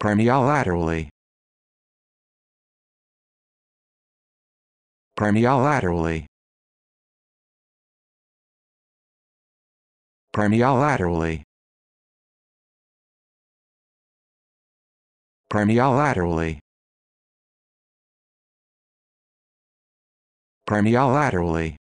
Craniolaterally. Craniolaterally. Craniolaterally. Craniolaterally. Craniolaterally.